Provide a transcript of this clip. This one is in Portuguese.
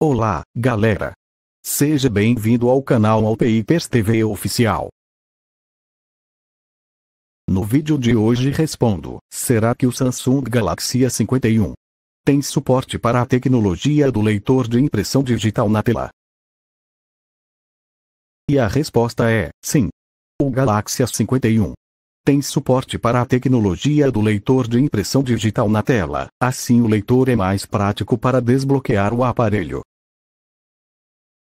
Olá, galera! Seja bem-vindo ao canal Alpeipers TV Oficial. No vídeo de hoje respondo, será que o Samsung Galaxy A51 tem suporte para a tecnologia do leitor de impressão digital na tela? E a resposta é, sim. O Galaxy A51 tem suporte para a tecnologia do leitor de impressão digital na tela, assim o leitor é mais prático para desbloquear o aparelho.